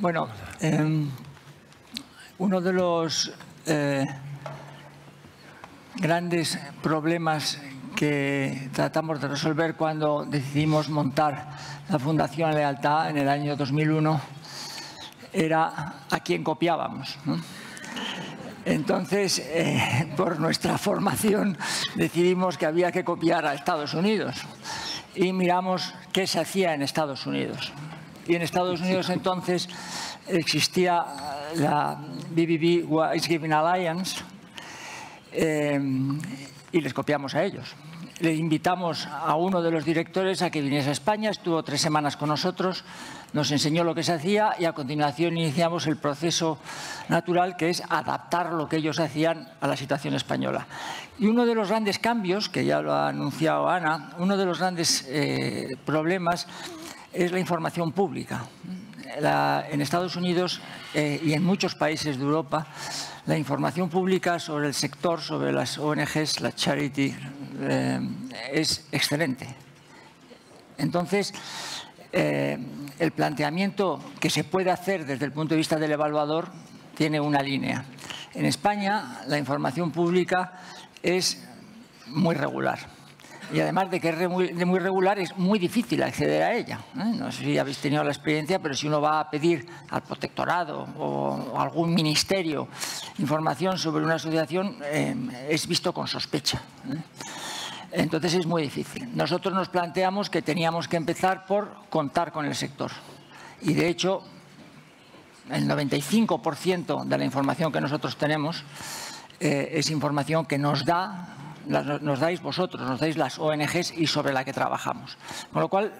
Bueno, em, uno de los eh, grandes problemas que tratamos de resolver cuando decidimos montar la Fundación Lealtad en el año 2001 era a quién copiábamos. Entonces, eh, por nuestra formación, decidimos que había que copiar a Estados Unidos y miramos qué se hacía en Estados Unidos. Y en Estados Unidos entonces existía la BBB Giving Alliance eh, y les copiamos a ellos. Le invitamos a uno de los directores a que viniese a España, estuvo tres semanas con nosotros, nos enseñó lo que se hacía y a continuación iniciamos el proceso natural que es adaptar lo que ellos hacían a la situación española. Y uno de los grandes cambios, que ya lo ha anunciado Ana, uno de los grandes eh, problemas es la información pública. en Estados Unidos eh, y en muchos países de Europa, la información pública sobre el sector, sobre las ONGs, la charity, eh, es excelente. Entonces, eh, el planteamiento que se puede hacer desde el punto de vista del evaluador tiene una línea. En España, la información pública es muy regular y además de que es de muy regular, es muy difícil acceder a ella. ¿eh? No sé si habéis tenido la experiencia, pero si uno va a pedir al protectorado o algún ministerio información sobre una asociación, eh, es visto con sospecha. ¿eh? Entonces es muy difícil. Nosotros nos planteamos que teníamos que empezar por contar con el sector. Y de hecho, el 95% de la información que nosotros tenemos es información que nos da nos dais vosotros, nos dais las ONGs y sobre la que trabajamos. Con lo cual,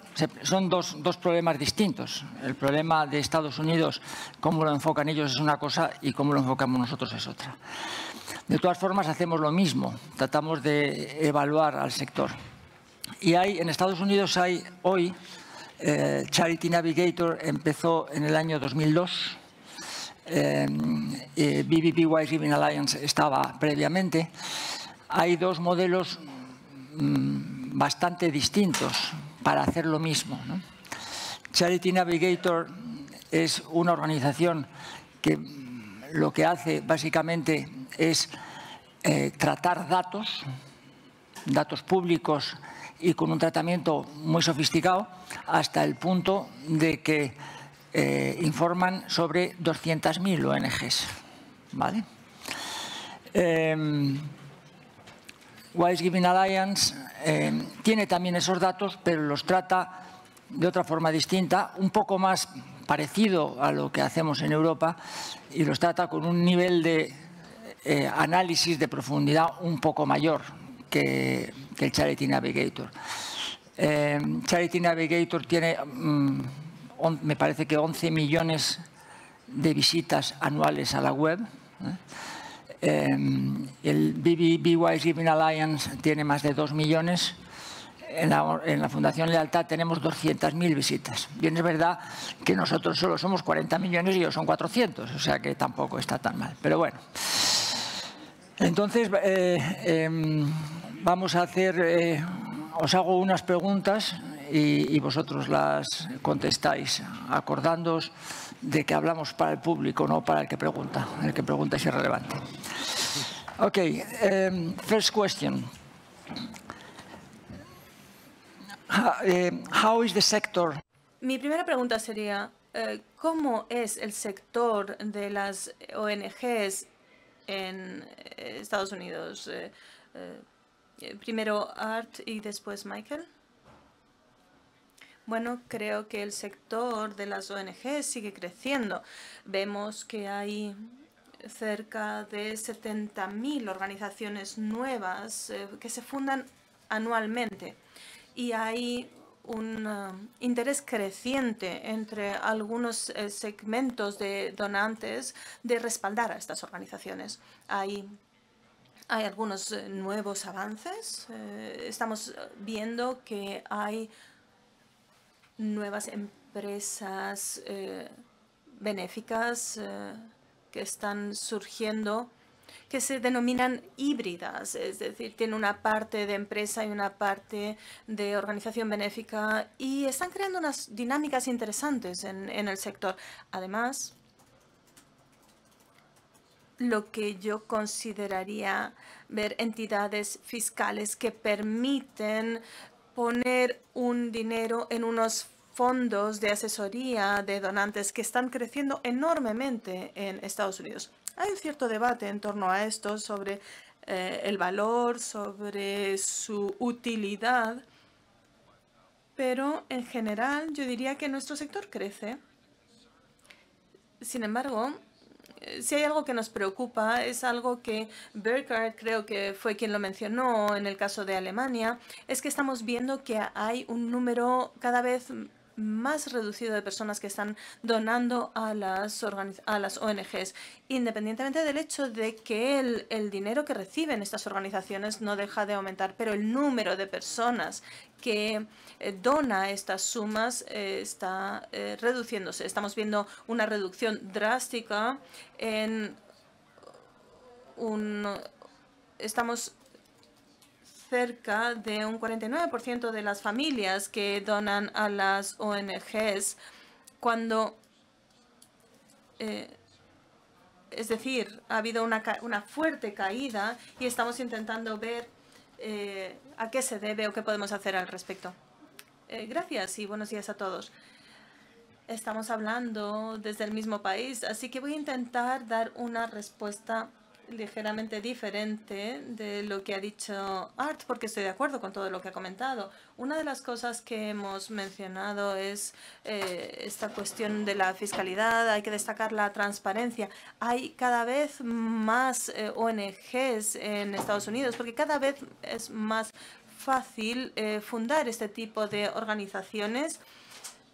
son dos, problemas distintos. El problema de Estados Unidos, cómo lo enfocan ellos es una cosa y cómo lo enfocamos nosotros es otra. De todas formas, hacemos lo mismo, tratamos de evaluar al sector. Y hay, en Estados Unidos hay hoy, eh, Charity Navigator empezó en el año 2002, eh, Wise eh, Giving Alliance estaba previamente hay dos modelos mm, bastante distintos para hacer lo mismo. Charity Navigator es una organización que mm, lo que hace básicamente es eh, tratar datos, datos públicos y con un tratamiento muy sofisticado hasta el punto de que eh, informan sobre 200.000 ONGs. ¿vale? Em, Wise Giving Alliance eh, tiene también esos datos, pero los trata de otra forma distinta, un poco más parecido a lo que hacemos en Europa y los trata con un nivel de eh, análisis de profundidad un poco mayor que, el Charity Navigator. Eh, Charity Navigator tiene, mm, me parece que 11 millones de visitas anuales a la web. Eh, el BBY Giving Alliance tiene más de 2 millones. En la, Fundación Lealtad tenemos 200.000 visitas. Bien, es verdad que nosotros solo somos 40 millones y ellos son 400, o sea que tampoco está tan mal. Pero bueno. Entonces, eh, em, vamos a hacer, eh, os hago unas preguntas y, y vosotros las contestáis, acordándoos de que hablamos para el público, no para el que pregunta. El que pregunta es irrelevante. Ok, em, first question. Em, how is the sector? Mi primera pregunta sería, eh, ¿cómo es el sector de las ONGs en eh, Estados Unidos? Eh, primero Art y después Michael. Bueno, creo que el sector de las ONG sigue creciendo. Vemos que hay cerca de 70.000 organizaciones nuevas eh, que se fundan anualmente y hay un eh, interés creciente entre algunos eh, segmentos de donantes de respaldar a estas organizaciones. Hay, hay algunos nuevos avances. estamos viendo que hay nuevas empresas eh, benéficas eh, que están surgiendo que se denominan híbridas, es decir, tienen una parte de empresa y una parte de organización benéfica y están creando unas dinámicas interesantes en el sector. Además, lo que yo consideraría ver entidades fiscales que permiten poner un dinero en unos fondos de asesoría de donantes que están creciendo enormemente en Estados Unidos. Hay un cierto debate en torno a esto sobre eh, el valor, sobre su utilidad, pero en general yo diría que nuestro sector crece. Sin embargo, si hay algo que nos preocupa, es algo que Burkhardt creo que fue quien lo mencionó en el caso de Alemania, es que estamos viendo que hay un número cada vez más reducido de personas que están donando a las, a las ONGs, independientemente del hecho de que el, dinero que reciben estas organizaciones no deja de aumentar, pero el número de personas que eh, dona estas sumas eh, está eh, reduciéndose. Estamos viendo una reducción drástica en un... Estamos cerca de un 49% de las familias que donan a las ONGs cuando, eh, es decir, ha habido una, fuerte caída y estamos intentando ver eh, a qué se debe o qué podemos hacer al respecto. Eh, gracias y buenos días a todos. Estamos hablando desde el mismo país, así que voy a intentar dar una respuesta ligeramente diferente de lo que ha dicho Art, porque estoy de acuerdo con todo lo que ha comentado. Una de las cosas que hemos mencionado es eh, esta cuestión de la fiscalidad, hay que destacar la transparencia. Hay cada vez más eh, ONGs en Estados Unidos, porque cada vez es más fácil eh, fundar este tipo de organizaciones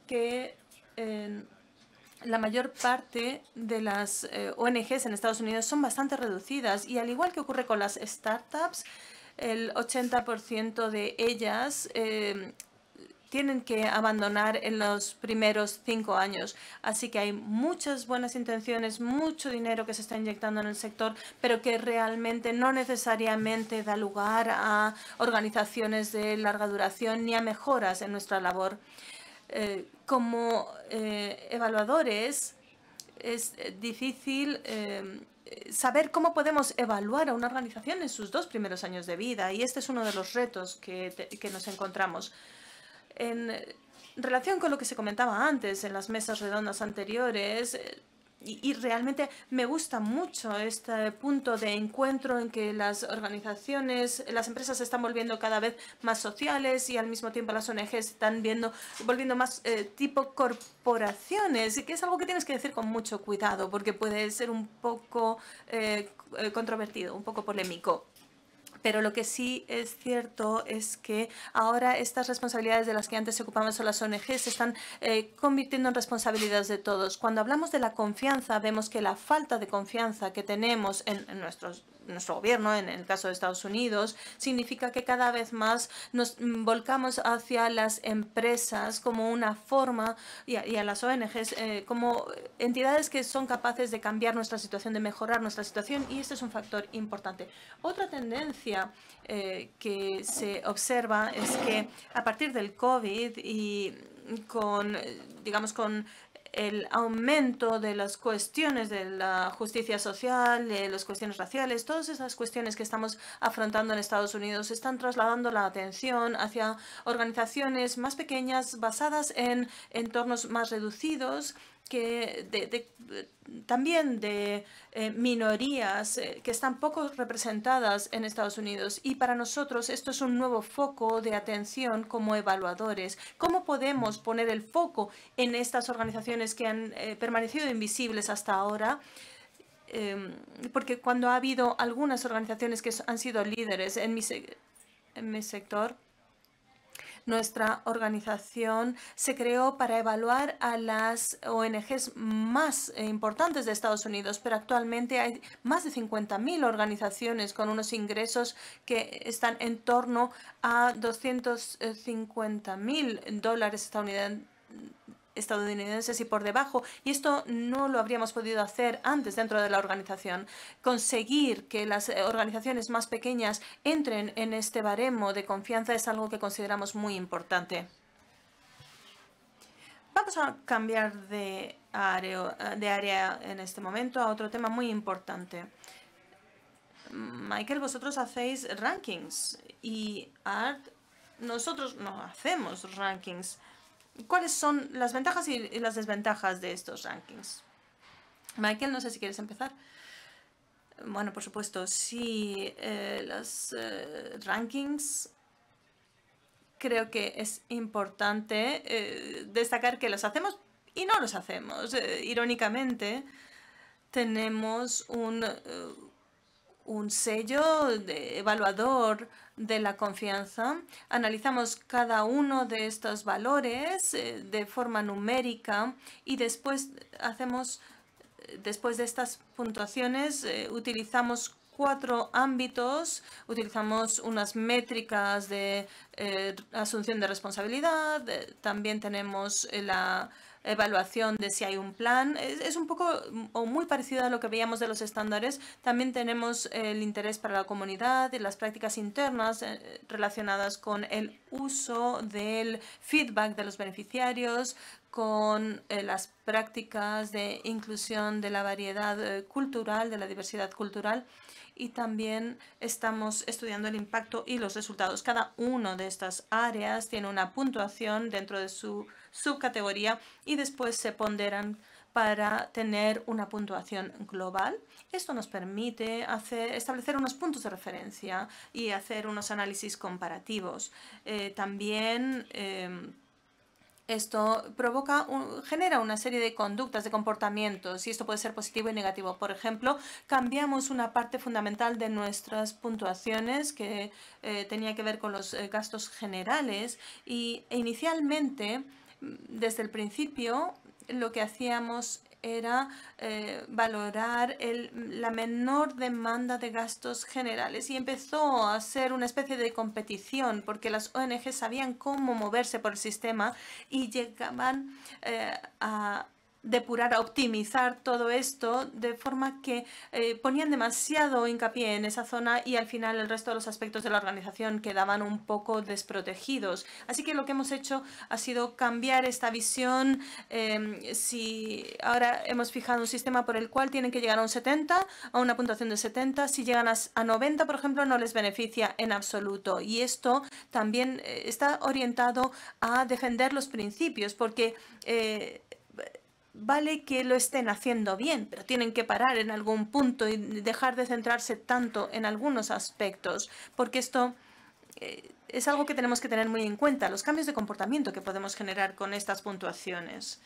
que la mayor parte de las eh, ONGs en Estados Unidos son bastante reducidas y al igual que ocurre con las startups, el 80% de ellas em, tienen que abandonar en los primeros cinco años. Así que hay muchas buenas intenciones, mucho dinero que se está inyectando en el sector, pero que realmente no necesariamente da lugar a organizaciones de larga duración ni a mejoras en nuestra labor. Eh, como eh, evaluadores es difícil eh, saber cómo podemos evaluar a una organización en sus dos primeros años de vida y este es uno de los retos que, que nos encontramos. En relación con lo que se comentaba antes en las mesas redondas anteriores, y, realmente me gusta mucho este punto de encuentro en que las organizaciones, las empresas se están volviendo cada vez más sociales y al mismo tiempo las ONGs están viendo, volviendo más eh, tipo corporaciones, que es algo que tienes que decir con mucho cuidado porque puede ser un poco eh, eh, controvertido, un poco polémico pero lo que sí es cierto es que ahora estas responsabilidades de las que antes se ocupaban las ONG se están eh, convirtiendo en responsabilidades de todos. Cuando hablamos de la confianza, vemos que la falta de confianza que tenemos en nuestros nuestro gobierno, en el caso de Estados Unidos, significa que cada vez más nos volcamos hacia las empresas como una forma y a, las ONGs eh, como entidades que son capaces de cambiar nuestra situación, de mejorar nuestra situación y este es un factor importante. Otra tendencia eh, que se observa es que a partir del COVID y con, eh, digamos, con el aumento de las cuestiones de la justicia social, de las cuestiones raciales, todas esas cuestiones que estamos afrontando en Estados Unidos están trasladando la atención hacia organizaciones más pequeñas basadas en entornos más reducidos que de, también de eh, minorías eh, que están poco representadas en Estados Unidos. Y para nosotros esto es un nuevo foco de atención como evaluadores. ¿Cómo podemos poner el foco en estas organizaciones que han eh, permanecido invisibles hasta ahora? Em, porque cuando ha habido algunas organizaciones que han sido líderes en en mi sector, nuestra organización se creó para evaluar a las ONGs más eh, importantes de Estados Unidos, pero actualmente hay más de 50.000 organizaciones con unos ingresos que están en torno a 250.000 dólares estadounidenses estadounidenses y por debajo. Y esto no lo habríamos podido hacer antes dentro de la organización. Conseguir que las eh, organizaciones más pequeñas entren en este baremo de confianza es algo que consideramos muy importante. Vamos a cambiar eh, de área, en este momento a otro tema muy importante. Michael, vosotros hacéis rankings y Art, nosotros no hacemos rankings. ¿Cuáles son las ventajas y, las desventajas de estos rankings? Michael, no sé si quieres empezar. Bueno, por supuesto, sí, eh, los eh, rankings creo que es importante eh, destacar que los hacemos y no los hacemos. irónicamente, tenemos un un sello de evaluador de la confianza. Analizamos cada uno de estos valores eh, de forma numérica y después hacemos, eh, después de estas puntuaciones, eh, utilizamos cuatro ámbitos. Utilizamos unas métricas de asunción de responsabilidad, también tenemos la evaluación de si hay un plan. Es, un poco o muy parecido a lo que veíamos de los estándares. También tenemos el interés para la comunidad y las prácticas internas eh, relacionadas con el uso del feedback de los beneficiarios, con eh, las prácticas de inclusión de la variedad eh, cultural, de la diversidad cultural y también estamos estudiando el impacto y los resultados. Cada una de estas áreas tiene una puntuación dentro de su subcategoría y después se ponderan para tener una puntuación global. Esto nos permite hacer, establecer unos puntos de referencia y hacer unos análisis comparativos. Eh, también eh, esto provoca, un, genera una serie de conductas, de comportamientos, y esto puede ser positivo y negativo. Por ejemplo, cambiamos una parte fundamental de nuestras puntuaciones que eh, tenía que ver con los eh, gastos generales y inicialmente, mm, desde el principio, lo que hacíamos era eh, valorar la menor demanda de gastos generales y empezó a ser una especie de competición porque las ONG sabían cómo moverse por el sistema y llegaban eh, a depurar, a optimizar todo esto de forma que eh, ponían demasiado hincapié en esa zona y al final el resto de los aspectos de la organización quedaban un poco desprotegidos. Así que lo que hemos hecho ha sido cambiar esta visión. Em, si ahora hemos fijado un sistema por el cual tienen que llegar a un 70, a una puntuación de 70, si llegan a, 90, por ejemplo, no les beneficia en absoluto. Y esto también eh, está orientado a defender los principios, porque eh, vale que lo estén haciendo bien, pero tienen que parar en algún punto y dejar de centrarse tanto en algunos aspectos, porque esto eh, es algo que tenemos que tener muy en cuenta, los cambios de comportamiento que podemos generar con estas puntuaciones.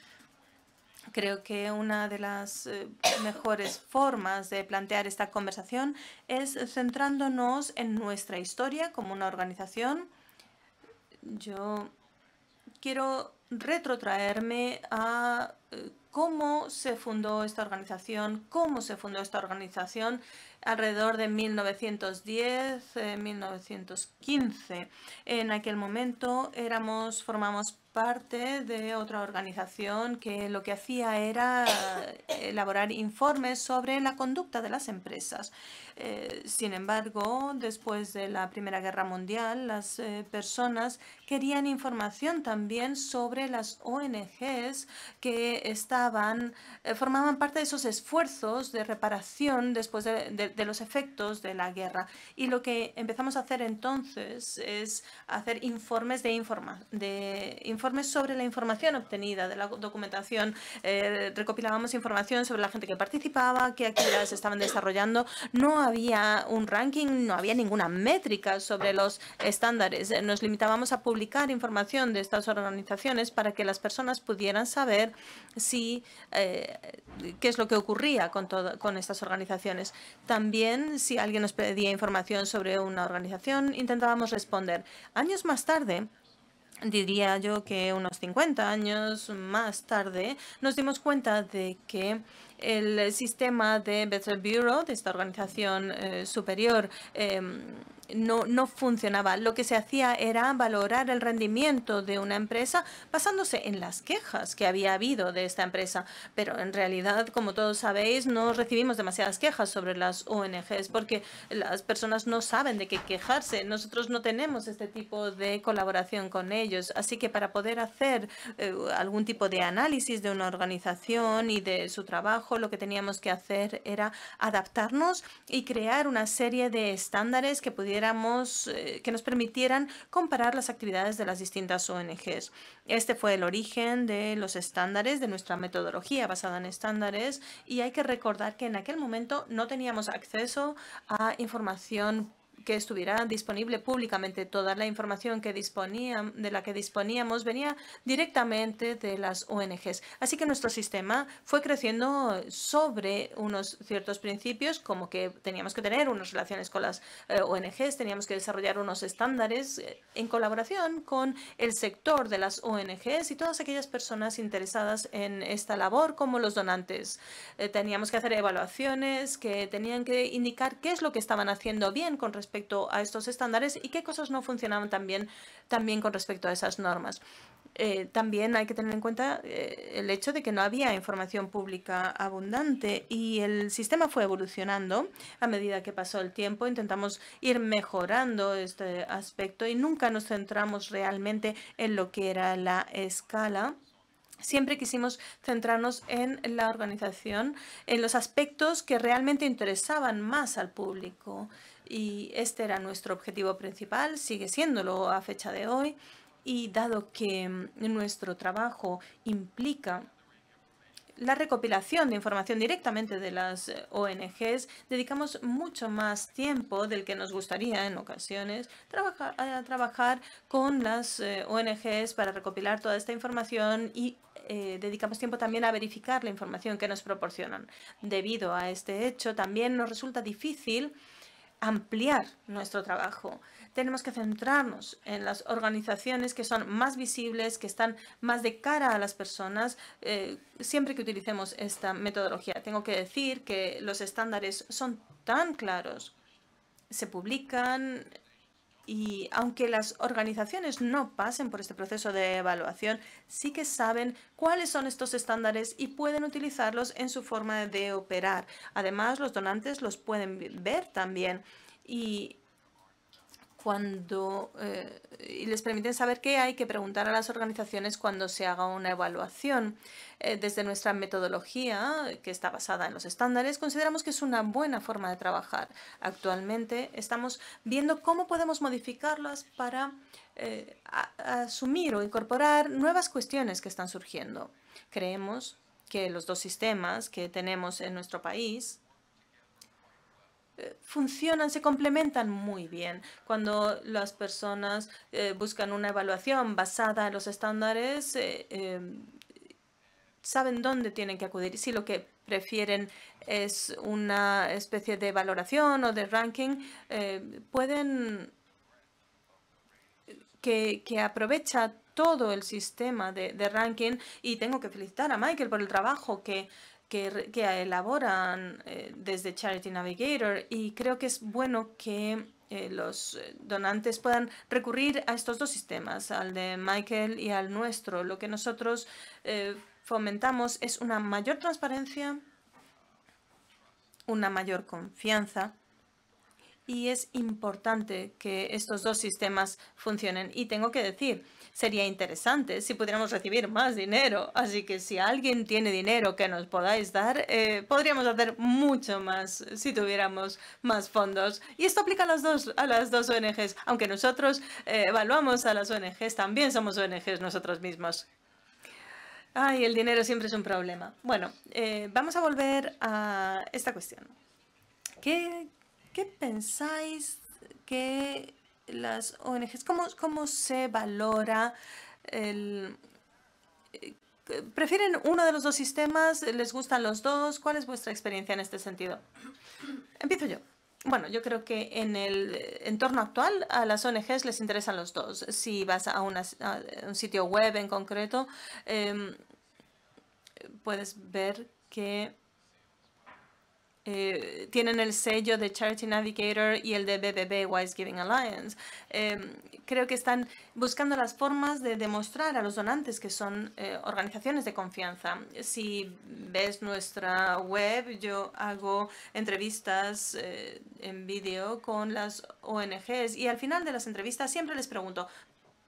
Creo que una de las eh, mejores formas de plantear esta conversación es centrándonos en nuestra historia como una organización. Yo quiero retrotraerme a eh, cómo se fundó esta organización, cómo se fundó esta organización, alrededor de 1910, 1915. Eh, en aquel momento éramos, formamos parte de otra organización que lo que hacía era eh, elaborar informes sobre la conducta de las empresas. Eh, sin embargo, después de la Primera Guerra Mundial, las personas querían información también sobre las ONGs que estaban, formaban parte de esos esfuerzos de reparación después de, de los efectos de la guerra. Y lo que empezamos a hacer entonces es hacer informes de, informa, de informes sobre la información obtenida de la documentación. Eh, recopilábamos información sobre la gente que participaba, qué actividades estaban desarrollando. No había un ranking, no había ninguna métrica sobre los estándares. Nos limitábamos a publicar información de estas organizaciones para que las personas pudieran saber si eh, qué es lo que ocurría con, todo, con estas organizaciones. También, si alguien nos pedía información sobre una organización, intentábamos responder. Años más tarde, diría yo que unos 50 años más tarde, nos dimos cuenta de que el sistema de Better Bureau, de esta organización eh, superior, em, no, funcionaba. Lo que se hacía era valorar el rendimiento de una empresa basándose en las quejas que había habido de esta empresa. Pero en realidad, como todos sabéis, no recibimos demasiadas quejas sobre las ONGs porque las personas no saben de qué quejarse. Nosotros no tenemos este tipo de colaboración con ellos. Así que para poder hacer eh, algún tipo de análisis de una organización y de su trabajo, lo que teníamos que hacer era adaptarnos y crear una serie de estándares que pudieran eh, que nos permitieran comparar las actividades de las distintas ONGs. Este fue el origen de los estándares, de nuestra metodología basada en estándares y hay que recordar que en aquel momento no teníamos acceso a información que estuviera disponible públicamente. Toda la información que de la que disponíamos venía directamente de las ONGs. Así que nuestro sistema fue creciendo sobre unos ciertos principios, como que teníamos que tener unas relaciones con las eh, ONGs, teníamos que desarrollar unos estándares eh, en colaboración con el sector de las ONGs y todas aquellas personas interesadas en esta labor, como los donantes. Eh, teníamos que hacer evaluaciones que tenían que indicar qué es lo que estaban haciendo bien con respecto a estos estándares y qué cosas no funcionaban también también con respecto a esas normas. Eh, también hay que tener en cuenta eh, el hecho de que no había información pública abundante y el sistema fue evolucionando a medida que pasó el tiempo. Intentamos ir mejorando este aspecto y nunca nos centramos realmente en lo que era la escala. Siempre quisimos centrarnos en la organización, en los aspectos que realmente interesaban más al público. Y este era nuestro objetivo principal, sigue siéndolo a fecha de hoy. Y dado que mm, nuestro trabajo implica la recopilación de información directamente de las eh, ONGs, dedicamos mucho más tiempo del que nos gustaría en ocasiones trabajar, a trabajar con las eh, ONGs para recopilar toda esta información y eh, dedicamos tiempo también a verificar la información que nos proporcionan. Debido a este hecho, también nos resulta difícil ampliar nuestro trabajo. Tenemos que centrarnos en las organizaciones que son más visibles, que están más de cara a las personas, eh, siempre que utilicemos esta metodología. Tengo que decir que los estándares son tan claros, se publican y aunque las organizaciones no pasen por este proceso de evaluación, sí que saben cuáles son estos estándares y pueden utilizarlos en su forma de operar. Además, los donantes los pueden ver también y cuando eh, y les permiten saber qué hay que preguntar a las organizaciones cuando se haga una evaluación. Eh, desde nuestra metodología, que está basada en los estándares, consideramos que es una buena forma de trabajar. Actualmente estamos viendo cómo podemos modificarlas para eh, asumir o incorporar nuevas cuestiones que están surgiendo. Creemos que los dos sistemas que tenemos en nuestro país eh, funcionan, se complementan muy bien. Cuando las personas eh, buscan una evaluación basada en los estándares, eh, em, saben dónde tienen que acudir. Si lo que prefieren es una especie de valoración o de ranking, pueden que, aprovecha todo el sistema de, de, ranking y tengo que felicitar a Michael por el trabajo que que, elaboran eh, desde Charity Navigator y creo que es bueno que eh, los eh, donantes puedan recurrir a estos dos sistemas, al de Michael y al nuestro. Lo que nosotros fomentamos es una mayor transparencia, una mayor confianza y es importante que estos dos sistemas funcionen. Y tengo que decir Sería interesante si pudiéramos recibir más dinero. Así que si alguien tiene dinero que nos podáis dar, eh, podríamos hacer mucho más si tuviéramos más fondos. Y esto aplica a las dos, a las dos ONGs. Aunque nosotros eh, evaluamos a las ONGs, también somos ONGs nosotros mismos. Ay, el dinero siempre es un problema. Bueno, eh, vamos a volver a esta cuestión. ¿Qué, qué pensáis que las ONGs, cómo, cómo se valora el... Eh, eh, ¿Prefieren uno de los dos sistemas? ¿Les gustan los dos? ¿Cuál es vuestra experiencia en este sentido? Empiezo yo. Bueno, yo creo que en el eh, entorno actual a las ONGs les interesan los dos. Si vas a, un sitio web en concreto, em, puedes ver que eh, tienen el sello de Charity Navigator y el de BBB, Wise Giving Alliance. Em, creo que están buscando las formas de demostrar a los donantes que son eh, organizaciones de confianza. Si ves nuestra web, yo hago entrevistas eh, en vídeo con las ONGs y al final de las entrevistas siempre les pregunto,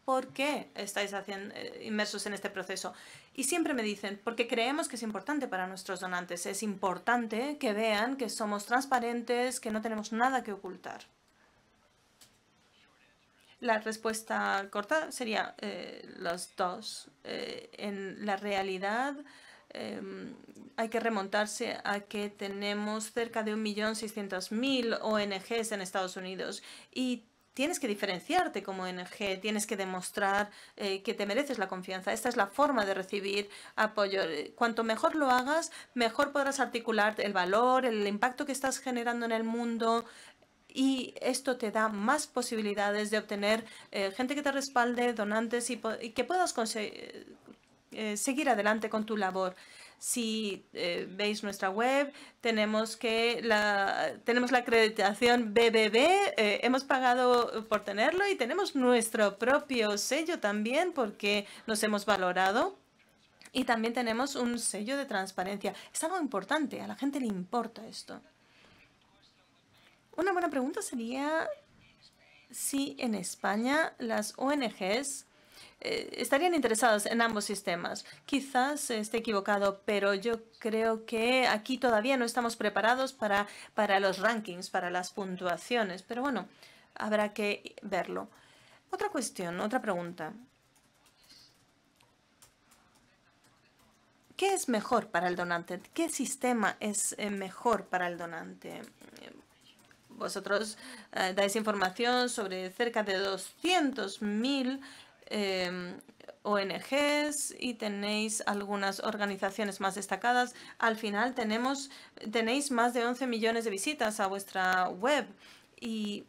¿por qué estáis haciendo, inmersos en este proceso? Y siempre me dicen, porque creemos que es importante para nuestros donantes, es importante que vean que somos transparentes, que no tenemos nada que ocultar. La respuesta corta sería eh, los dos. Eh, en la realidad em, hay que remontarse a que tenemos cerca de 1.600.000 ONGs en Estados Unidos y tienes que diferenciarte como ONG, tienes que demostrar eh, que te mereces la confianza. Esta es la forma de recibir apoyo. Eh, cuanto mejor lo hagas, mejor podrás articular el valor, el impacto que estás generando en el mundo. Y esto te da más posibilidades de obtener eh, gente que te respalde, donantes y, que puedas seguir adelante con tu labor. Si eh, veis nuestra web, tenemos que la tenemos la acreditación BBB, eh, hemos pagado por tenerlo y tenemos nuestro propio sello también porque nos hemos valorado. Y también tenemos un sello de transparencia. Es algo importante, a la gente le importa esto. Una buena pregunta sería si en España las ONGs eh, estarían interesados en ambos sistemas. Quizás esté equivocado, pero yo creo que aquí todavía no estamos preparados para, para los rankings, para las puntuaciones, pero bueno, habrá que verlo. Otra cuestión, otra pregunta. ¿Qué es mejor para el donante? ¿Qué sistema es eh, mejor para el donante? Vosotros eh, dais información sobre cerca de 200.000 Em, ONGs y tenéis algunas organizaciones más destacadas. Al final tenemos, tenéis más de 11 millones de visitas a vuestra web y,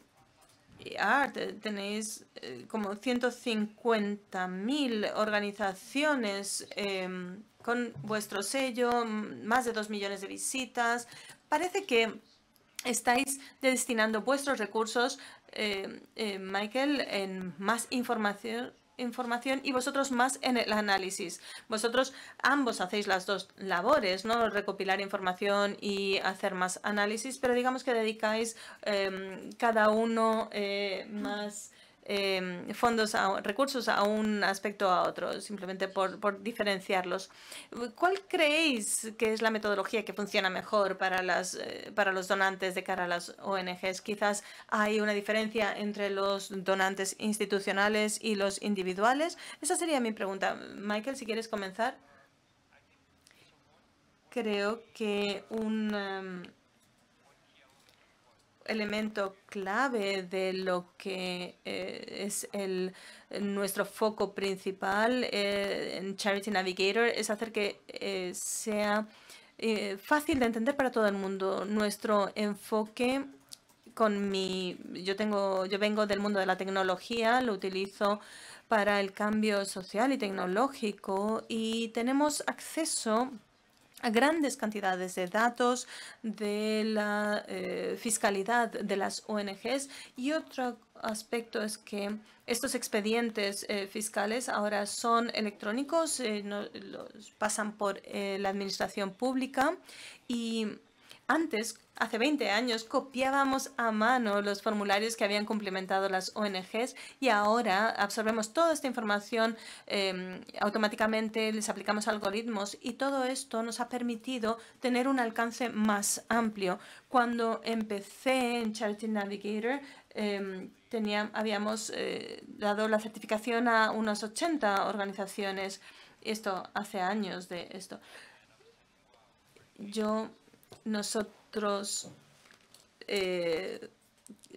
ah, tenéis eh, como 150.000 organizaciones em, con vuestro sello, más de 2 millones de visitas. Parece que estáis destinando vuestros recursos, em, Michael, en más información información y vosotros más en el análisis. Vosotros ambos hacéis las dos labores, ¿no? Recopilar información y hacer más análisis, pero digamos que dedicáis em, cada uno eh, más Em, fondos, a, recursos a un aspecto a otro, simplemente por, diferenciarlos. ¿Cuál creéis que es la metodología que funciona mejor para, eh, los donantes de cara a las ONGs? Quizás hay una diferencia entre los donantes institucionales y los individuales. Esa sería mi pregunta. Michael, si quieres comenzar. Creo que un... Em, elemento clave de lo que eh, es el, nuestro foco principal eh, en Charity Navigator es hacer que eh, sea fácil de entender para todo el mundo. Nuestro enfoque con mi yo tengo yo vengo del mundo de la tecnología, lo utilizo para el cambio social y tecnológico y tenemos acceso grandes cantidades de datos de la eh, fiscalidad de las ONGs y otro aspecto es que estos expedientes eh, fiscales ahora son electrónicos, eh, los pasan por la administración pública y antes, hace 20 años, copiábamos a mano los formularios que habían complementado las ONGs y ahora absorbemos toda esta información em, automáticamente, les aplicamos algoritmos y todo esto nos ha permitido tener un alcance más amplio. Cuando empecé en Charity Navigator, em, habíamos eh, dado la certificación a unas 80 organizaciones. Esto hace años de esto. Yo nosotros, eh,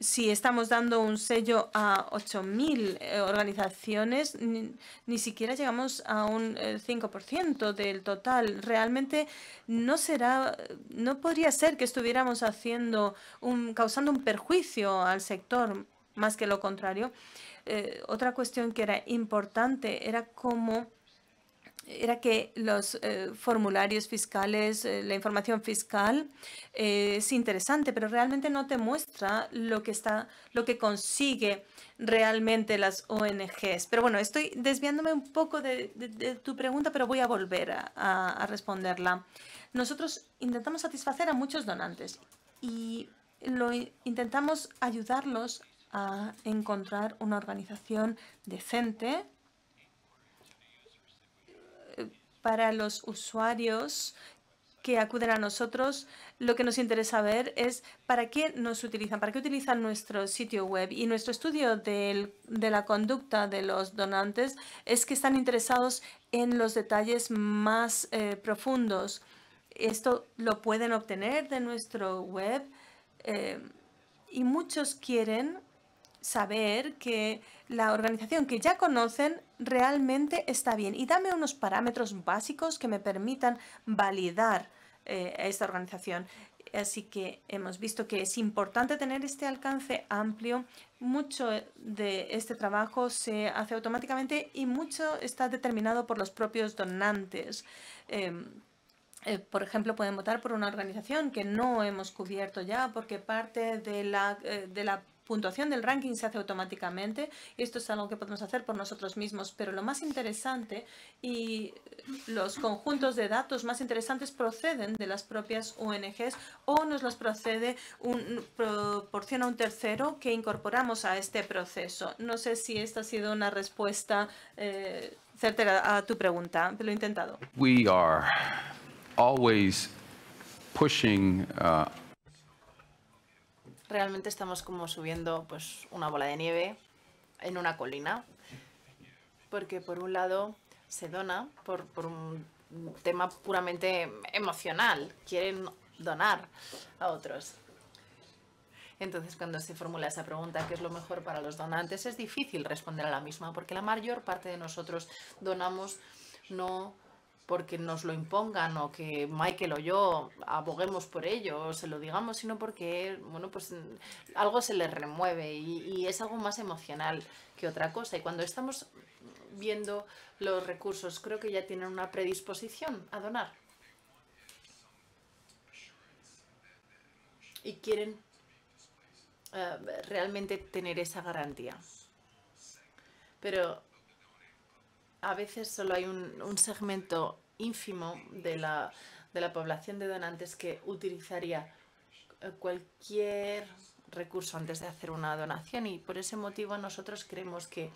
si estamos dando un sello a 8.000 eh, organizaciones, ni, siquiera llegamos a un 5% eh, del total. Realmente no será, no podría ser que estuviéramos haciendo un, causando un perjuicio al sector, más que lo contrario. otra cuestión que era importante era cómo era que los eh, formularios fiscales, eh, la información fiscal eh, es interesante, pero realmente no te muestra lo que está, lo que consigue realmente las ONGs. Pero bueno, estoy desviándome un poco de, tu pregunta, pero voy a volver a, responderla. Nosotros intentamos satisfacer a muchos donantes y intentamos ayudarlos a encontrar una organización decente Para los usuarios que acuden a nosotros, lo que nos interesa ver es para qué nos utilizan, para qué utilizan nuestro sitio web. Y nuestro estudio de la conducta de los donantes es que están interesados en los detalles más eh, profundos. Esto lo pueden obtener de nuestro web eh, y muchos quieren saber que la organización que ya conocen realmente está bien y dame unos parámetros básicos que me permitan validar eh, esta organización. Así que hemos visto que es importante tener este alcance amplio. Mucho de este trabajo se hace automáticamente y mucho está determinado por los propios donantes. Em, eh, por ejemplo, pueden votar por una organización que no hemos cubierto ya porque parte de la, eh, de la puntuación del ranking se hace automáticamente. Esto es algo que podemos hacer por nosotros mismos, pero lo más interesante y los conjuntos de datos más interesantes proceden de las propias ONGs o nos los procede un proporciona un tercero que incorporamos a este proceso. No sé si esta ha sido una respuesta eh, certera a tu pregunta, lo he intentado. We are always pushing uh, realmente estamos como subiendo pues una bola de nieve en una colina. Porque por un lado se dona por, por un tema puramente emocional, quieren donar a otros. Entonces, cuando se formula esa pregunta, ¿qué es lo mejor para los donantes? Es difícil responder a la misma, porque la mayor parte de nosotros donamos no porque nos lo impongan o que Michael o yo aboguemos por ello o se lo digamos, sino porque bueno, pues mm, algo se les remueve y, es algo más emocional que otra cosa. Y cuando estamos viendo los recursos, creo que ya tienen una predisposición a donar. Y quieren eh, realmente tener esa garantía. Pero a veces solo hay un, segmento ínfimo de la, población de donantes que utilizaría eh, cualquier recurso antes de hacer una donación y por ese motivo nosotros creemos que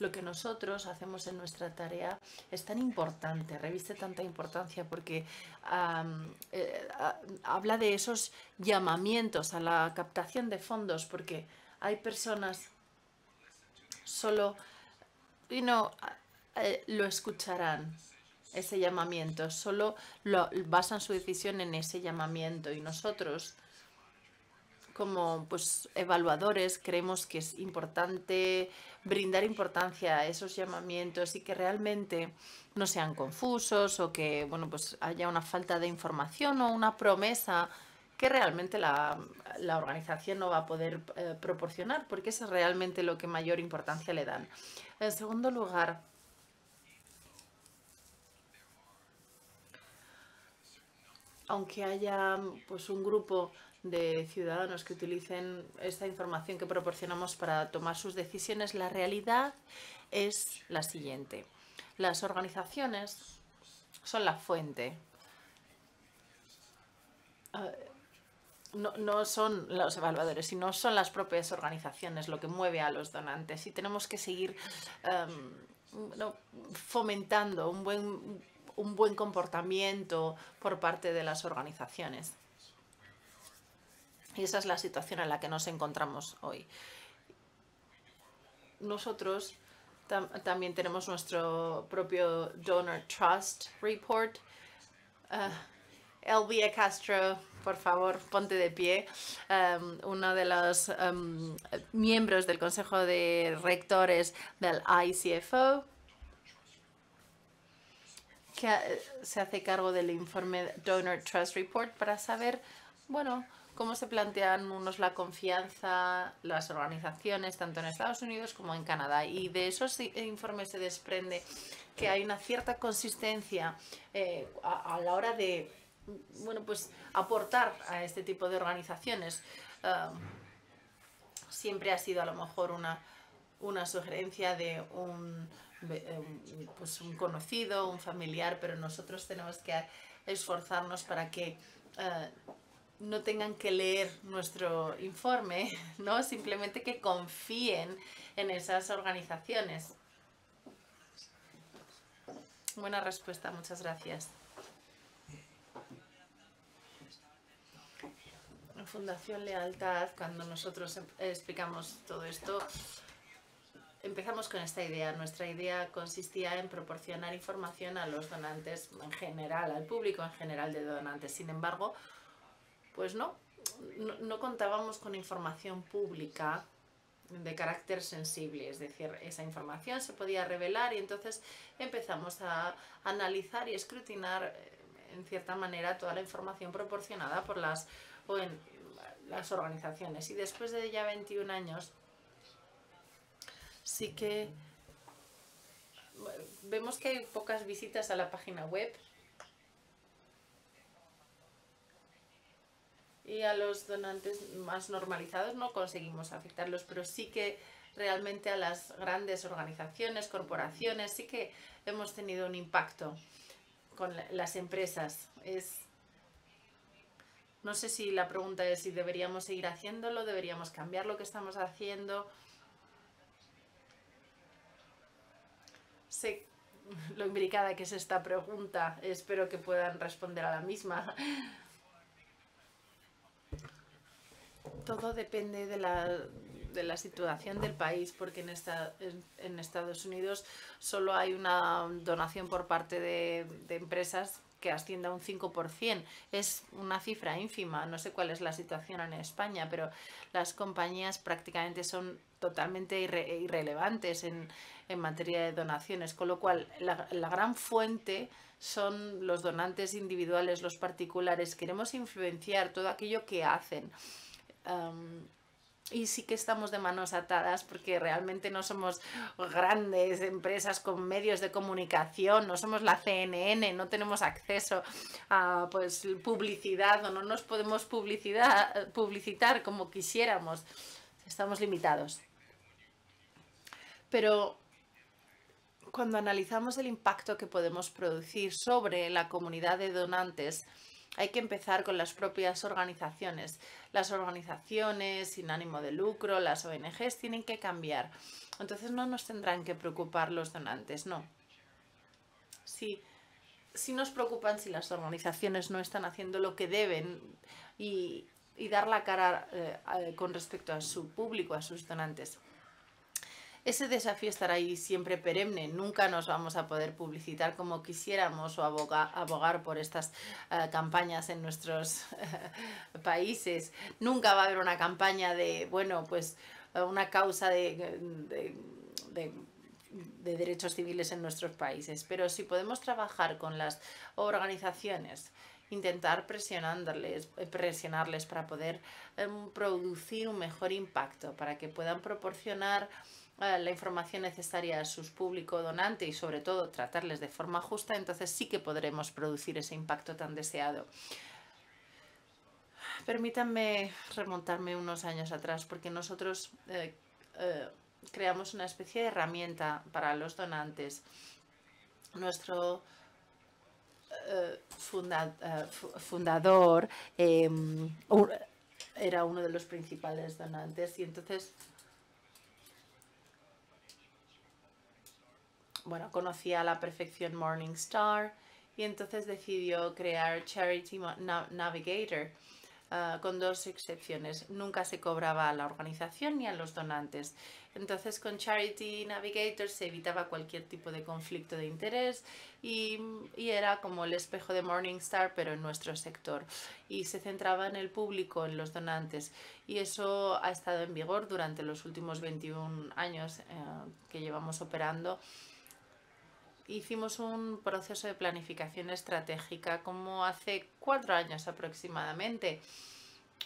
lo que nosotros hacemos en nuestra tarea es tan importante, reviste tanta importancia porque eh, habla de esos llamamientos a la captación de fondos porque hay personas solo, eh, lo escucharán, ese llamamiento, solo lo, basan su decisión en ese llamamiento y nosotros como pues evaluadores creemos que es importante brindar importancia a esos llamamientos y que realmente no sean confusos o que bueno pues haya una falta de información o una promesa que realmente la, la organización no va a poder eh, proporcionar porque eso es realmente lo que mayor importancia le dan. En segundo lugar, aunque haya pues, un grupo de ciudadanos que utilicen esta información que proporcionamos para tomar sus decisiones, la realidad es la siguiente. Las organizaciones son la fuente. Ah, no, son los evaluadores, sino son las propias organizaciones lo que mueve a los donantes y tenemos que seguir em, fomentando un buen un buen comportamiento por parte de las organizaciones. Y esa es la situación en la que nos encontramos hoy. Nosotros también tenemos nuestro propio Donor Trust Report. Ah, Elvia Castro, por favor, ponte de pie. Em, uno de los em, miembros del Consejo de Rectores del ICFO que eh, se hace cargo del informe Donor Trust Report para saber, bueno, cómo se plantean unos la confianza, las organizaciones, tanto en Estados Unidos como en Canadá. Y de esos eh, informes se desprende que hay una cierta consistencia eh, a, la hora de, bueno, pues aportar a este tipo de organizaciones. Um, siempre ha sido a lo mejor una, una sugerencia de un eh, pues un conocido, un familiar, pero nosotros tenemos que esforzarnos para que eh, no tengan que leer nuestro informe, ¿no? Simplemente que confíen en esas organizaciones. Buena respuesta, muchas gracias. Fundación Lealtad, cuando nosotros em, explicamos todo esto, empezamos con esta idea. Nuestra idea consistía en proporcionar información a los donantes en general, al público en general de donantes. Sin embargo, pues no, no, contábamos con información pública de carácter sensible, es decir, esa información se podía revelar y entonces empezamos a analizar y escrutinar eh, en cierta manera toda la información proporcionada por las, o en, las organizaciones. Y después de ya 21 años sí que vemos que hay pocas visitas a la página web y a los donantes más normalizados no conseguimos afectarlos, pero sí que realmente a las grandes organizaciones, corporaciones, sí que hemos tenido un impacto con las empresas. Es, no sé si la pregunta es si deberíamos seguir haciéndolo, deberíamos cambiar lo que estamos haciendo. lo imbricada que es esta pregunta. Espero que puedan responder a la misma. Todo depende de la, de la situación del país, porque en, Estados Unidos solo hay una donación por parte de, de empresas que ascienda un 5%. Es una cifra ínfima, no sé cuál es la situación en España, pero las compañías prácticamente son totalmente irrelevantes en, materia de donaciones, con lo cual la, gran fuente son los donantes individuales, los particulares. Queremos influenciar todo aquello que hacen y sí que estamos de manos atadas porque realmente no somos grandes empresas con medios de comunicación, no somos la CNN, no tenemos acceso a pues publicidad o no nos podemos publicidad, publicitar como quisiéramos. Estamos limitados. Pero cuando analizamos el impacto que podemos producir sobre la comunidad de donantes, hay que empezar con las propias organizaciones las organizaciones sin ánimo de lucro, las ONGs, tienen que cambiar. Entonces no nos tendrán que preocupar los donantes, no. Sí nos preocupan si las organizaciones no están haciendo lo que deben y, dar la cara eh, con respecto a su público, a sus donantes. Ese desafío estará ahí siempre perenne, nunca nos vamos a poder publicitar como quisiéramos o abogar, abogar por estas eh, campañas en nuestros países. Nunca va a haber una campaña de, bueno, pues eh, una causa de, de, derechos civiles en nuestros países, pero si podemos trabajar con las organizaciones, intentar presionándoles, eh, presionarles para poder em, producir un mejor impacto, para que puedan proporcionar eh, la información necesaria a sus público donante y sobre todo tratarles de forma justa, entonces sí que podremos producir ese impacto tan deseado. Permítanme remontarme unos años atrás porque nosotros eh, eh, creamos una especie de herramienta para los donantes. Nuestro fundador em, era uno de los principales donantes y entonces bueno, conocía a la perfección Morningstar y entonces decidió crear Charity Navigator. Ah, con dos excepciones. Nunca se cobraba a la organización ni a los donantes. Entonces con Charity Navigator se evitaba cualquier tipo de conflicto de interés y, era como el espejo de Morningstar pero en nuestro sector. Y se centraba en el público, en los donantes. Y eso ha estado en vigor durante los últimos 21 años eh, que llevamos operando hicimos un proceso de planificación estratégica como hace cuatro años aproximadamente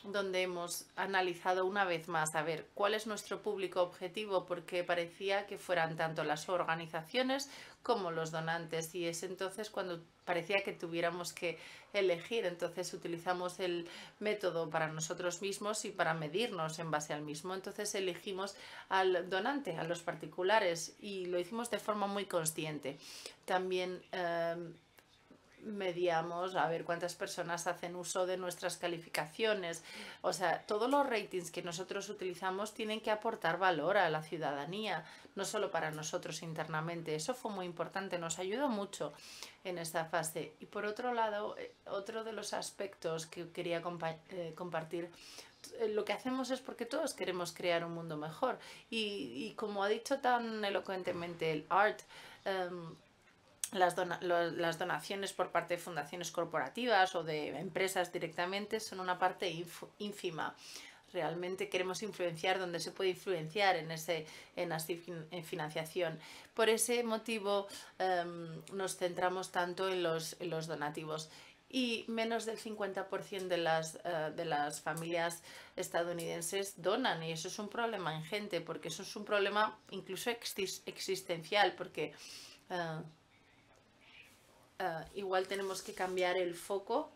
donde hemos analizado una vez más a ver cuál es nuestro público objetivo porque parecía que fueran tanto las organizaciones como los donantes y es entonces cuando parecía que tuviéramos que elegir entonces utilizamos el método para nosotros mismos y para medirnos en base al mismo entonces elegimos al donante a los particulares y lo hicimos de forma muy consciente también eh, mediamos a ver cuántas personas hacen uso de nuestras calificaciones. O sea, todos los ratings que nosotros utilizamos tienen que aportar valor a la ciudadanía, no solo para nosotros internamente. Eso fue muy importante, nos ayudó mucho en esta fase. Y por otro lado, eh, otro de los aspectos que quería eh, compartir eh, lo que hacemos es porque todos queremos crear un mundo mejor. Y, como ha dicho tan elocuentemente el art, em, las, donaciones por parte de fundaciones corporativas o de empresas directamente son una parte ínfima. Realmente queremos influenciar donde se puede influenciar en, ese, en financiación. Por ese motivo em, nos centramos tanto en los, donativos y menos del 50% de las, eh, de las familias estadounidenses donan y eso es un problema en gente porque eso es un problema incluso existencial porque eh, eh, igual tenemos que cambiar el foco.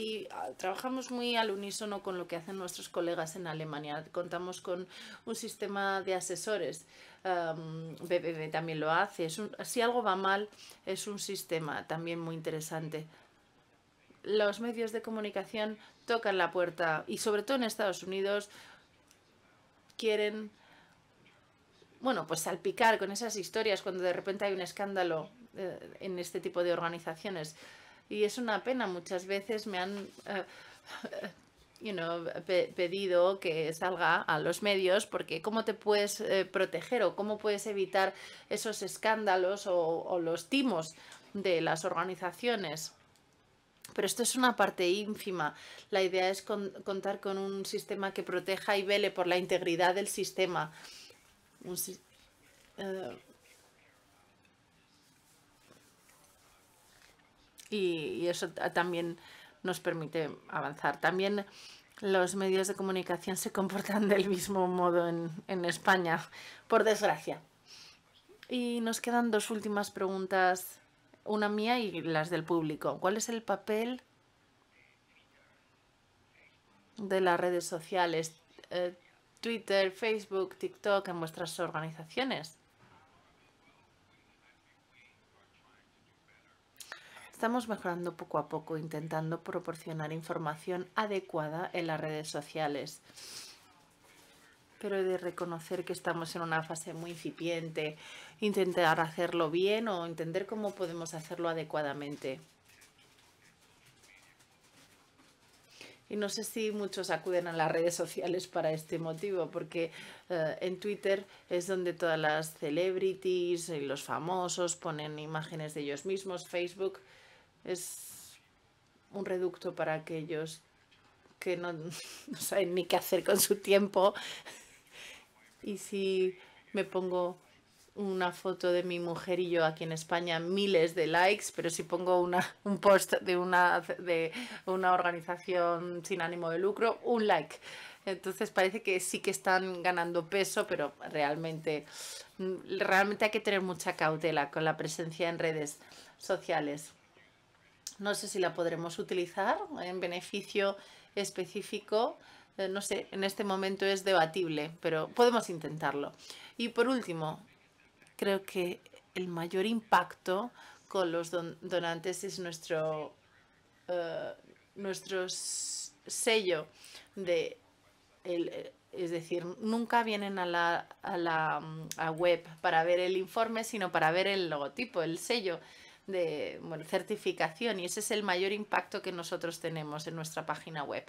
y ah, trabajamos muy al unísono con lo que hacen nuestros colegas en Alemania. Contamos con un sistema de asesores. BBB también lo hace. si algo va mal, es un sistema también muy interesante los medios de comunicación tocan la puerta y sobre todo en Estados Unidos quieren, bueno, pues salpicar con esas historias cuando de repente hay un escándalo eh, en este tipo de organizaciones. Y es una pena, muchas veces me han... Eh, pedido que salga a los medios porque cómo te puedes eh, proteger o cómo puedes evitar esos escándalos o los timos de las organizaciones pero esto es una parte ínfima. La idea es contar con un sistema que proteja y vele por la integridad del sistema. Eh, y, eso también nos permite avanzar. También los medios de comunicación se comportan del mismo modo en España, por desgracia. Y nos quedan dos últimas preguntas una mía y las del público. ¿Cuál es el papel de las redes sociales? Eh, Twitter, Facebook, TikTok en vuestras organizaciones. Estamos mejorando poco a poco, intentando proporcionar información adecuada en las redes sociales pero de reconocer que estamos en una fase muy incipiente, intentar hacerlo bien o entender cómo podemos hacerlo adecuadamente. Y no sé si muchos acuden a las redes sociales para este motivo, porque eh, en Twitter es donde todas las celebrities y los famosos ponen imágenes de ellos mismos. Facebook es un reducto para aquellos que no saben ni qué hacer con su tiempo y si me pongo una foto de mi mujer y yo aquí en España, miles de likes, pero si pongo una, un post de una, de una organización sin ánimo de lucro, un like. Entonces parece que sí que están ganando peso, pero realmente, mm, realmente hay que tener mucha cautela con la presencia en redes sociales. No sé si la podremos utilizar en beneficio específico eh, no sé, en este momento es debatible, pero podemos intentarlo. Y por último, creo que el mayor impacto con los donantes es nuestro, eh, sello de... Eh, es decir, nunca vienen a la, mm, web para ver el informe, sino para ver el logotipo, el sello de certificación. Y ese es el mayor impacto que nosotros tenemos en nuestra página web.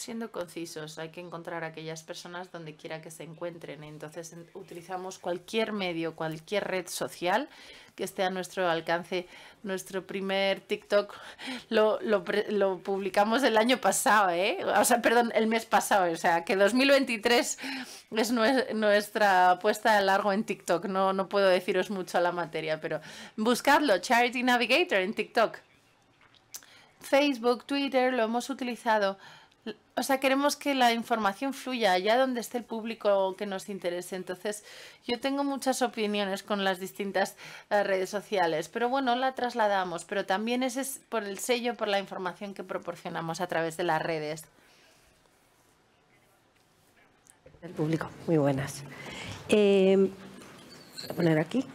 siendo concisos, hay que encontrar a aquellas personas donde quiera que se encuentren. Entonces utilizamos cualquier medio, cualquier red social que esté a nuestro alcance. Nuestro primer TikTok lo, publicamos el año pasado, ¿eh? o sea, perdón, el mes pasado. O sea, que 2023 es nuestra apuesta de largo en TikTok. No, no puedo deciros mucho a la materia, pero buscadlo, Charity Navigator en TikTok. Facebook, Twitter, lo hemos utilizado. O sea, queremos que la información fluya allá donde esté el público que nos interese. Entonces, yo tengo muchas opiniones con las distintas eh, redes sociales, pero bueno, la trasladamos, pero también es por el sello, por la información que proporcionamos a través de las redes. El público, muy buenas. Em, voy a poner aquí.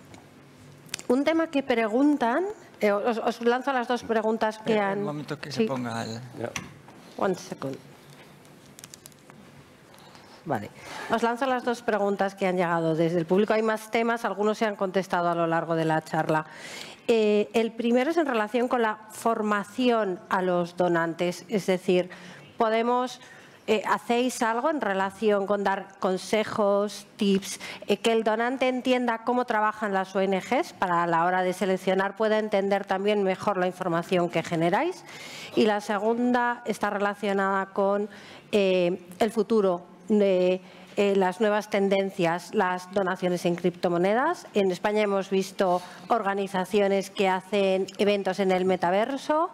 Un tema que preguntan, eh, os, lanzo las dos preguntas que han... Un momento que se ponga el... Un second. Vale. Os lanzo las dos preguntas que han llegado desde el público. Hay más temas, algunos se han contestado a lo largo de la charla. Eh, el primero es en relación con la formación a los donantes, es decir, podemos eh, ¿Hacéis algo en relación con dar consejos, tips, eh, que el donante entienda cómo trabajan las ONGs para a la hora de seleccionar pueda entender también mejor la información que generáis? Y la segunda está relacionada con eh, el futuro. de las nuevas tendencias, las donaciones en criptomonedas. En España hemos visto organizaciones que hacen eventos en el metaverso.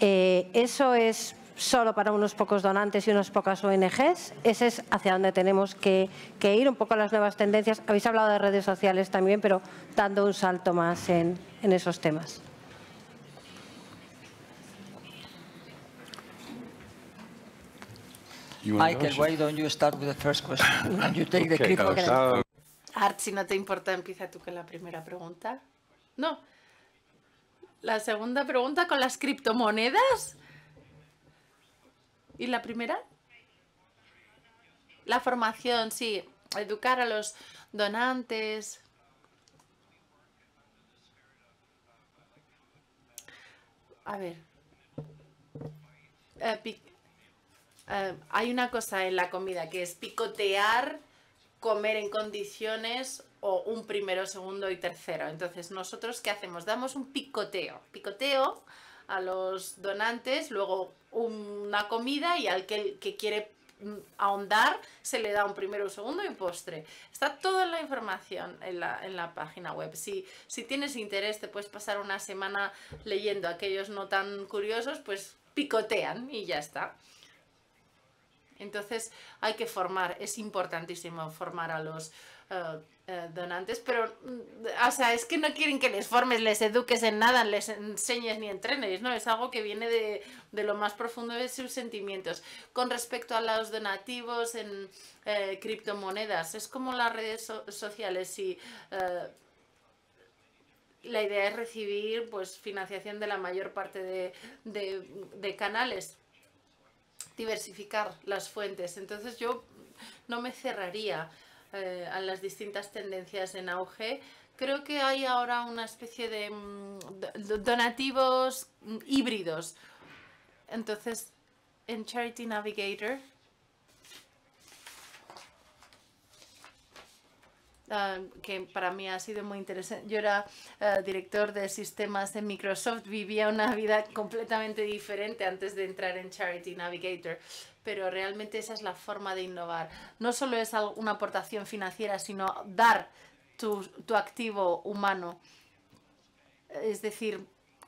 ¿Eso es solo para unos pocos donantes y unas pocas ONGs. Ese es hacia donde tenemos que, ir, un poco a las nuevas tendencias. Habéis hablado de redes sociales también, pero dando un salto más en, esos temas. Michael, Art, si no te importa, empieza tú con la primera pregunta. No. La segunda pregunta con las criptomonedas. ¿Y la primera? La formación, sí. Educar a los donantes. A ver. Eh, eh, hay una cosa en la comida que es picotear, comer en condiciones o un primero, segundo y tercero. Entonces, nosotros, ¿qué hacemos? Damos un picoteo. Picoteo a los donantes, luego una comida y al que, quiere mm, ahondar se le da un primero, un segundo y un postre. Está toda la información en la, en la página web. Si, si tienes interés, te puedes pasar una semana leyendo aquellos no tan curiosos, pues picotean y ya está. Entonces hay que formar, es importantísimo formar a los eh, eh, donantes, pero, mm, o sea, es que no quieren que les formes, les eduques en nada, les enseñes ni entrenes, ¿no? Es algo que viene de, lo más profundo de sus sentimientos. Con respecto a los donativos en eh, criptomonedas, es como las redes sociales, y la idea es recibir pues financiación de la mayor parte de canales diversificar las fuentes. Entonces yo no me cerraría eh, a las distintas tendencias en auge. Creo que hay ahora una especie de mm, donativos mm, híbridos. Entonces, en Charity Navigator Ah, que para mí ha sido muy interesante. Yo era ah, director de sistemas de Microsoft, vivía una vida completamente diferente antes de entrar en Charity Navigator, pero realmente esa es la forma de innovar. No solo es una aportación financiera, sino dar tu, tu activo humano. Es decir,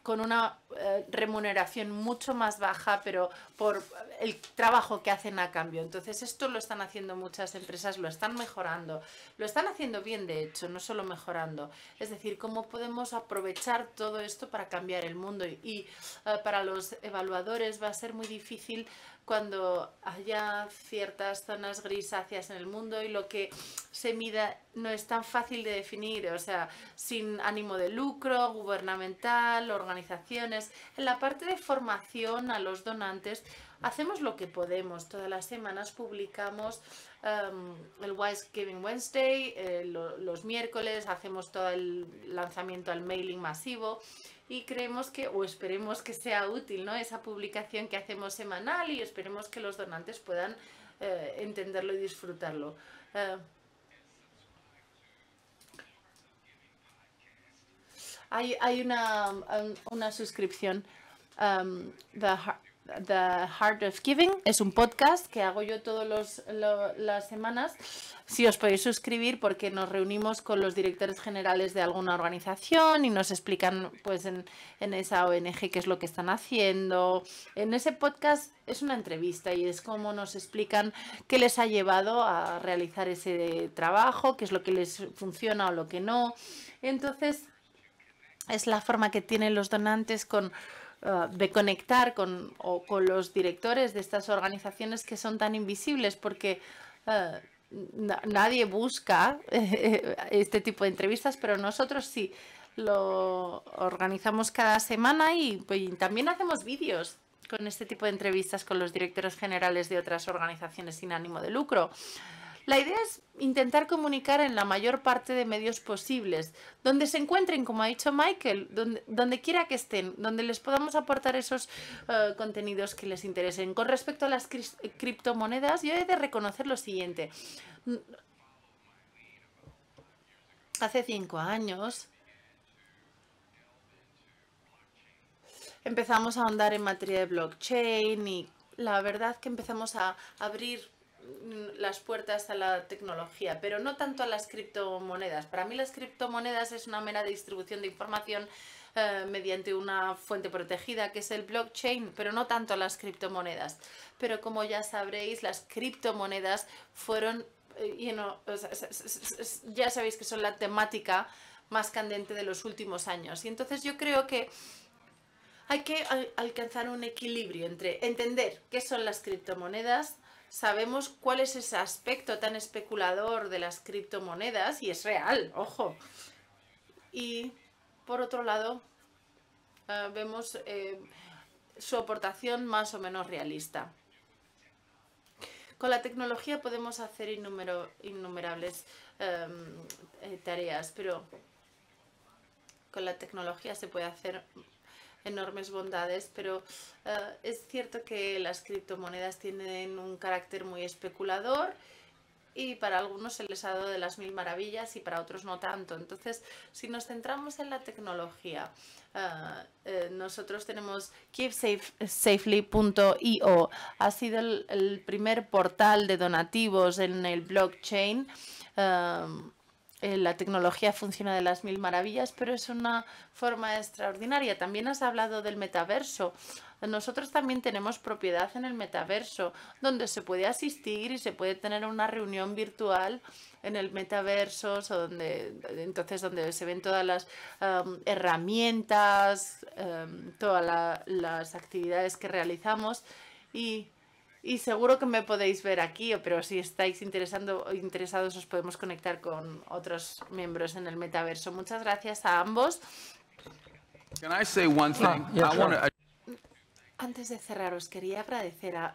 con una eh, remuneración mucho más baja, pero por el trabajo que hacen a cambio. Entonces, esto lo están haciendo muchas empresas, lo están mejorando, lo están haciendo bien, de hecho, no solo mejorando. Es decir, cómo podemos aprovechar todo esto para cambiar el mundo. Y, eh, para los evaluadores va a ser muy difícil cuando haya ciertas zonas grisáceas en el mundo y lo que se mida no es tan fácil de definir, o sea, sin ánimo de lucro, gubernamental, organizaciones. En la parte de formación a los donantes hacemos lo que podemos. Todas las semanas publicamos em, el Wise Giving Wednesday, eh, los miércoles hacemos todo el lanzamiento al mailing masivo y creemos que, o esperemos que sea útil, ¿no? Esa publicación que hacemos semanal y esperemos que los donantes puedan eh, entenderlo y disfrutarlo. Eh, hay, hay una, um, una suscripción, um, The Heart of Giving. Es un podcast que hago yo todas las semanas. Si os podéis suscribir porque nos reunimos con los directores generales de alguna organización y nos explican pues en, en esa ONG qué es lo que están haciendo. En ese podcast es una entrevista y es como nos explican qué les ha llevado a realizar ese trabajo, qué es lo que les funciona o lo que no. Entonces, es la forma que tienen los donantes con eh, de conectar con, o, con, los directores de estas organizaciones que son tan invisibles, porque eh, nadie busca eh, este tipo de entrevistas, pero nosotros sí lo organizamos cada semana pues, y también hacemos vídeos con este tipo de entrevistas con los directores generales de otras organizaciones sin ánimo de lucro. La idea es intentar comunicar en la mayor parte de medios posibles, donde se encuentren, como ha dicho Michael, donde, quiera que estén, donde les podamos aportar esos eh, contenidos que les interesen. Con respecto a las criptomonedas, yo he de reconocer lo siguiente. Hace cinco años empezamos a ahondar en materia de blockchain y la verdad que empezamos a abrir Mm, las puertas a la tecnología, pero no tanto a las criptomonedas. Para mí las criptomonedas es una mera distribución de información eh, mediante una fuente protegida que es el blockchain, pero no tanto a las criptomonedas. Pero como ya sabréis, las criptomonedas fueron, eh, ya sabéis que son la temática más candente de los últimos años. Y entonces yo creo que hay que alcanzar un equilibrio entre entender qué son las criptomonedas, sabemos cuál es ese aspecto tan especulador de las criptomonedas y es real, ojo. Y por otro lado, eh, vemos eh, su aportación más o menos realista. Con la tecnología podemos hacer innumerables em, eh, tareas, pero con la tecnología se puede hacer enormes bondades, pero eh, es cierto que las criptomonedas tienen un carácter muy especulador y para algunos se les ha dado de las mil maravillas y para otros no tanto. Entonces, si nos centramos en la tecnología, eh, eh, nosotros tenemos keepsafely.io, ha sido el, primer portal de donativos en el blockchain. Eh, la tecnología funciona de las mil maravillas, pero es una forma extraordinaria. También has hablado del metaverso. Nosotros también tenemos propiedad en el metaverso, donde se puede asistir y se puede tener una reunión virtual en el metaverso, o donde, entonces donde se ven todas las herramientas, em, todas las actividades que realizamos y y seguro que me podéis ver aquí, pero si estáis interesando, interesados os podemos conectar con otros miembros en el metaverso. Muchas gracias a ambos. Antes de cerrar, os quería agradecer a,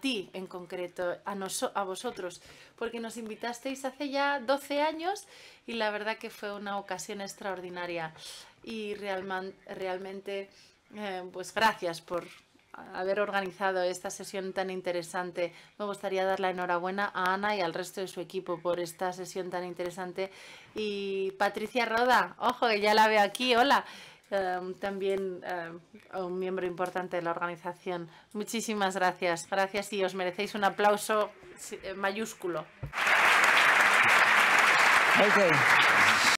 ti en concreto, a, a vosotros, porque nos invitasteis hace ya 12 años y la verdad que fue una ocasión extraordinaria. Y realmente, eh, pues gracias por haber organizado esta sesión tan interesante. Me gustaría dar la enhorabuena a Ana y al resto de su equipo por esta sesión tan interesante. Y Patricia Roda, ojo, que ya la veo aquí, hola. Em, también em, un miembro importante de la organización. Muchísimas gracias. Gracias y os merecéis un aplauso eh, mayúsculo.